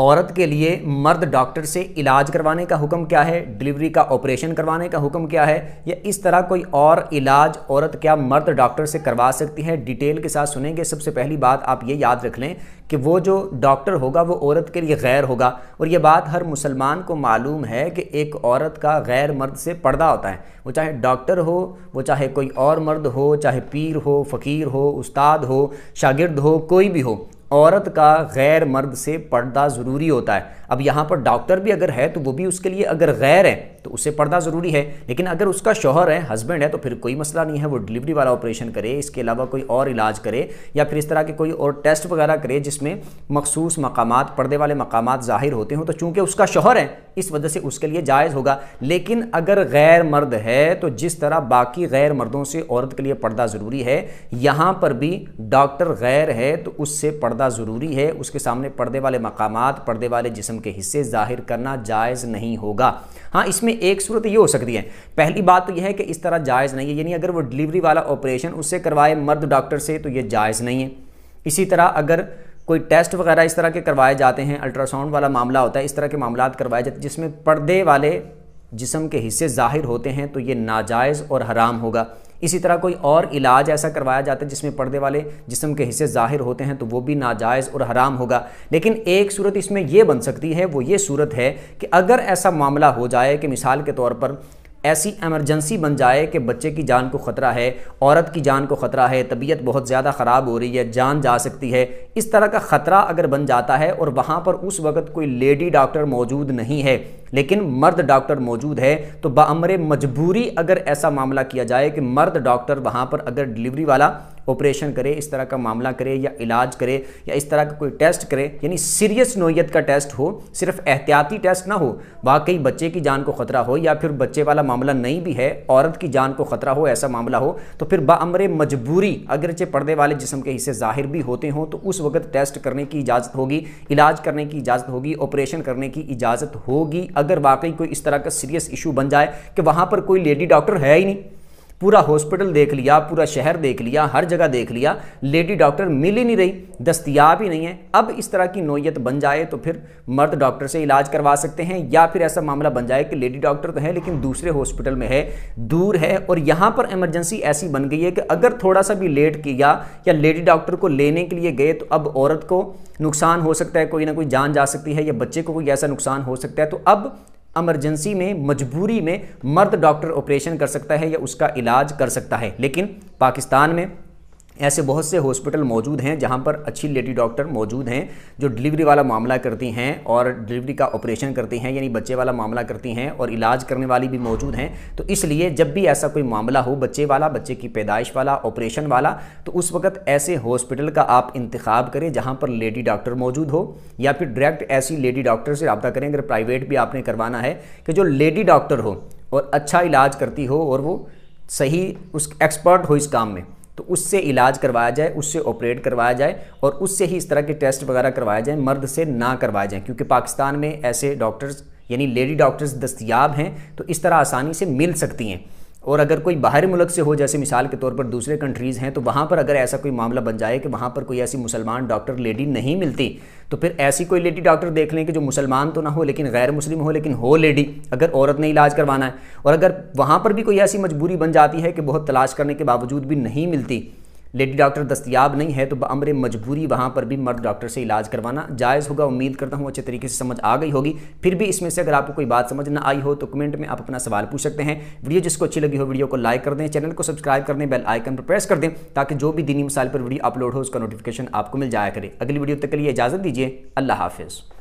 औरत के लिए मर्द डॉक्टर से इलाज करवाने का हुक्म क्या है डिलीवरी का ऑपरेशन करवाने का हुक्म क्या है या इस तरह कोई और इलाज औरत क्या मर्द डॉक्टर से करवा सकती है डिटेल के साथ सुनेंगे सबसे पहली बात आप ये याद रख लें कि वो जो डॉक्टर होगा वो औरत के लिए गैर होगा और ये बात हर मुसलमान को मालूम है कि एक औरत का गैर मर्द से पर्दा होता है वो चाहे डॉक्टर हो वो चाहे कोई और मर्द हो चाहे पीर हो फ़कीर हो उस्ताद हो शागिर्द हो कोई भी हो औरत का गैर मर्द से पर्दा ज़रूरी होता है अब यहाँ पर डॉक्टर भी अगर है तो वो भी उसके लिए अगर गैर है उससे पर्दा ज़रूरी है लेकिन अगर उसका शोहर है हस्बैंड है तो फिर कोई मसला नहीं है वो डिलीवरी वाला ऑपरेशन करे इसके अलावा कोई और इलाज करे या फिर इस तरह के कोई और टेस्ट वगैरह करे जिसमें मखसूस मकाम पर्दे वाले मकाम ज़ाहिर होते हों तो चूँकि उसका शोहर है इस वजह से उसके लिए जायज़ होगा लेकिन अगर गैर मर्द है तो जिस तरह बाकी गैर मर्दों से औरत के लिए पर्दा ज़रूरी है यहाँ पर भी डॉक्टर गैर है तो उससे पर्दा ज़रूरी है उसके सामने पर्दे वाले मकाम पर्दे वाले जिसम के हिस्से ज़ाहिर करना जायज़ नहीं होगा हाँ इसमें एक सूरत ये हो सकती है पहली बात तो यह है कि इस तरह जायज़ नहीं है यानी अगर वो डिलीवरी वाला ऑपरेशन उससे करवाए मर्द डॉक्टर से तो ये जायज़ नहीं है इसी तरह अगर कोई टेस्ट वगैरह इस तरह के करवाए जाते हैं अल्ट्रासाउंड वाला मामला होता है इस तरह के मामला करवाए जाते हैं जिसमें पर्दे वाले जिसम के हिस्से ज़ाहिर होते हैं तो ये नाजायज़ और हराम होगा इसी तरह कोई और इलाज ऐसा करवाया जाता है जिसमें पर्दे वाले जिसम के हिस्से ज़ाहिर होते हैं तो वो भी नाजायज़ और हराम होगा लेकिन एक सूरत इसमें यह बन सकती है वो ये सूरत है कि अगर ऐसा मामला हो जाए कि मिसाल के तौर पर ऐसी एमरजेंसी बन जाए कि बच्चे की जान को ख़तरा है औरत की जान को ख़तरा है तबीयत बहुत ज़्यादा ख़राब हो रही है जान जा सकती है इस तरह का ख़तरा अगर बन जाता है और वहाँ पर उस वक्त कोई लेडी डॉक्टर मौजूद नहीं है लेकिन मर्द डॉक्टर मौजूद है तो बमर मजबूरी अगर ऐसा मामला किया जाए कि मर्द डॉक्टर वहाँ पर अगर डिलीवरी वाला ऑपरेशन करे इस तरह का मामला करे या इलाज करे या इस तरह का कोई टेस्ट करे यानी सीरियस नोयत का टेस्ट हो सिर्फ एहतियाती टेस्ट ना हो वाकई बच्चे की जान को ख़तरा हो या फिर बच्चे वाला मामला नहीं भी है औरत की जान को ख़तरा हो ऐसा मामला हो तो फिर बामर मजबूरी अगरचे पर्दे वाले जिसम के हिस्से ज़ाहिर भी होते हों तो उस वक्त टेस्ट करने की इजाज़त होगी इलाज करने की इजाज़त होगी ऑपरेशन करने की इजाज़त होगी अगर वाकई कोई इस तरह का सीरियस इशू बन जाए कि वहाँ पर कोई लेडी डॉक्टर है ही नहीं पूरा हॉस्पिटल देख लिया पूरा शहर देख लिया हर जगह देख लिया लेडी डॉक्टर मिल ही नहीं रही दस्तियाब ही नहीं है अब इस तरह की नोयत बन जाए तो फिर मर्द डॉक्टर से इलाज करवा सकते हैं या फिर ऐसा मामला बन जाए कि लेडी डॉक्टर तो है लेकिन दूसरे हॉस्पिटल में है दूर है और यहाँ पर इमरजेंसी ऐसी बन गई है कि अगर थोड़ा सा भी लेट किया या लेडी डॉक्टर को लेने के लिए गए तो अब औरत को नुकसान हो सकता है कोई ना कोई जान जा सकती है या बच्चे को कोई ऐसा नुकसान हो सकता है तो अब एमरजेंसी में मजबूरी में मर्द डॉक्टर ऑपरेशन कर सकता है या उसका इलाज कर सकता है लेकिन पाकिस्तान में ऐसे बहुत से हॉस्पिटल मौजूद हैं जहां पर अच्छी लेडी डॉक्टर मौजूद हैं जो डिलीवरी वाला मामला करती हैं और डिलीवरी का ऑपरेशन करती हैं यानी बच्चे वाला मामला करती हैं और इलाज करने वाली भी मौजूद हैं तो इसलिए जब भी ऐसा कोई मामला हो बच्चे वाला बच्चे की पैदाइश वाला ऑपरेशन वाला तो उस वक्त ऐसे हॉस्पिटल का आप इंतखब करें जहाँ पर लेडी डॉक्टर मौजूद हो या फिर डायरेक्ट ऐसी लेडी डॉक्टर से रबा करें अगर प्राइवेट भी आपने करवाना है कि जो लेडी डॉक्टर हो और अच्छा इलाज करती हो और वो सही उस एक्सपर्ट हो इस काम में उससे इलाज करवाया जाए उससे ऑपरेट करवाया जाए और उससे ही इस तरह के टेस्ट वगैरह करवाए जाएँ मर्द से ना करवाए जाएँ क्योंकि पाकिस्तान में ऐसे डॉक्टर्स यानी लेडी डॉक्टर्स दस्तियाब हैं तो इस तरह आसानी से मिल सकती हैं और अगर कोई बाहरी मुल्क से हो जैसे मिसाल के तौर पर दूसरे कंट्रीज़ हैं तो वहाँ पर अगर ऐसा कोई मामला बन जाए कि वहाँ पर कोई ऐसी मुसलमान डॉक्टर लेडी नहीं मिलती तो फिर ऐसी कोई लेडी डॉक्टर देख लें कि जो मुसलमान तो ना हो लेकिन गैर मुस्लिम हो लेकिन हो लेडी अगर औरत ने इलाज करवाना है और अगर वहाँ पर भी कोई ऐसी मजबूरी बन जाती है कि बहुत तलाश करने के बावजूद भी नहीं मिलती लेडी डॉक्टर दस्तियाब नहीं है तो अमर मजबूरी वहाँ पर भी मर्द डॉक्टर से इलाज करवाना जायज़ होगा उम्मीद करता हूँ अच्छे तरीके से समझ आ गई होगी फिर भी इसमें से अगर आपको कोई बात समझ ना आई हो तो कमेंट में आप अपना सवाल पूछ सकते हैं वीडियो जिसको अच्छी लगी हो वीडियो को लाइक कर दें चैनल को सब्सक्राइब कर दें बेल आइकन पर प्रेस कर दें ताकि जो भी दिनी मिसाल पर वीडियो अपलोड हो उसका नोटिफिकेशन आपको मिल जाया करे अगली वीडियो तक के लिए इजाज़त दीजिए अल्लाह हाफिज़